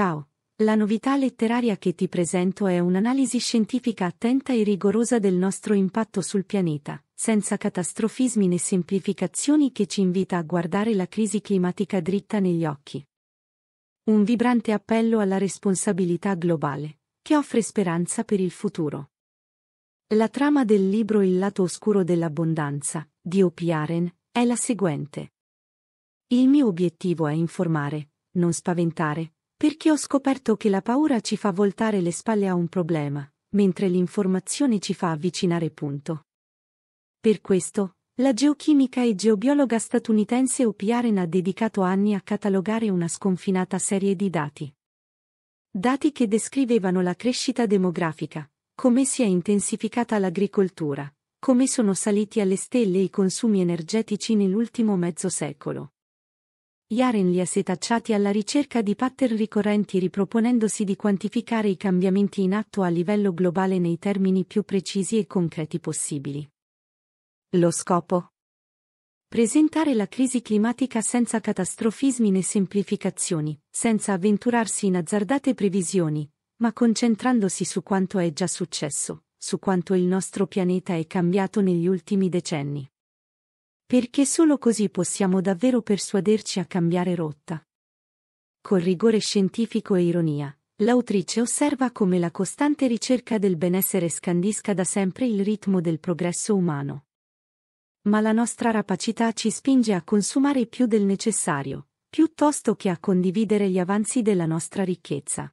Ciao! La novità letteraria che ti presento è un'analisi scientifica attenta e rigorosa del nostro impatto sul pianeta, senza catastrofismi né semplificazioni che ci invita a guardare la crisi climatica dritta negli occhi. Un vibrante appello alla responsabilità globale, che offre speranza per il futuro. La trama del libro Il lato oscuro dell'abbondanza, di Opiaren, è la seguente. Il mio obiettivo è informare, non spaventare, perché ho scoperto che la paura ci fa voltare le spalle a un problema, mentre l'informazione ci fa avvicinare punto. Per questo, la geochimica e geobiologa statunitense Opiaren ha dedicato anni a catalogare una sconfinata serie di dati. Dati che descrivevano la crescita demografica, come si è intensificata l'agricoltura, come sono saliti alle stelle i consumi energetici nell'ultimo mezzo secolo Yaren li ha setacciati alla ricerca di pattern ricorrenti riproponendosi di quantificare i cambiamenti in atto a livello globale nei termini più precisi e concreti possibili. Lo scopo? Presentare la crisi climatica senza catastrofismi né semplificazioni, senza avventurarsi in azzardate previsioni, ma concentrandosi su quanto è già successo, su quanto il nostro pianeta è cambiato negli ultimi decenni. Perché solo così possiamo davvero persuaderci a cambiare rotta. Con rigore scientifico e ironia, l'autrice osserva come la costante ricerca del benessere scandisca da sempre il ritmo del progresso umano. Ma la nostra rapacità ci spinge a consumare più del necessario, piuttosto che a condividere gli avanzi della nostra ricchezza.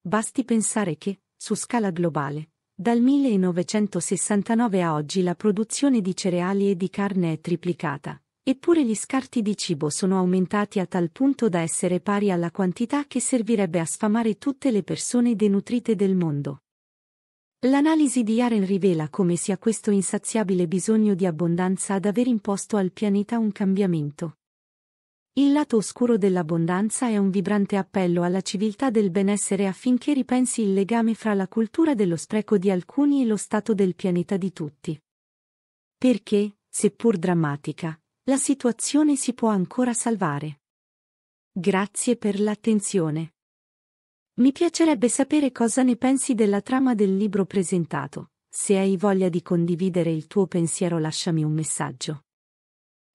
Basti pensare che, su scala globale, dal 1969 a oggi la produzione di cereali e di carne è triplicata, eppure gli scarti di cibo sono aumentati a tal punto da essere pari alla quantità che servirebbe a sfamare tutte le persone denutrite del mondo. L'analisi di Yaren rivela come sia questo insaziabile bisogno di abbondanza ad aver imposto al pianeta un cambiamento il lato oscuro dell'abbondanza è un vibrante appello alla civiltà del benessere affinché ripensi il legame fra la cultura dello spreco di alcuni e lo stato del pianeta di tutti. Perché, seppur drammatica, la situazione si può ancora salvare. Grazie per l'attenzione. Mi piacerebbe sapere cosa ne pensi della trama del libro presentato. Se hai voglia di condividere il tuo pensiero lasciami un messaggio.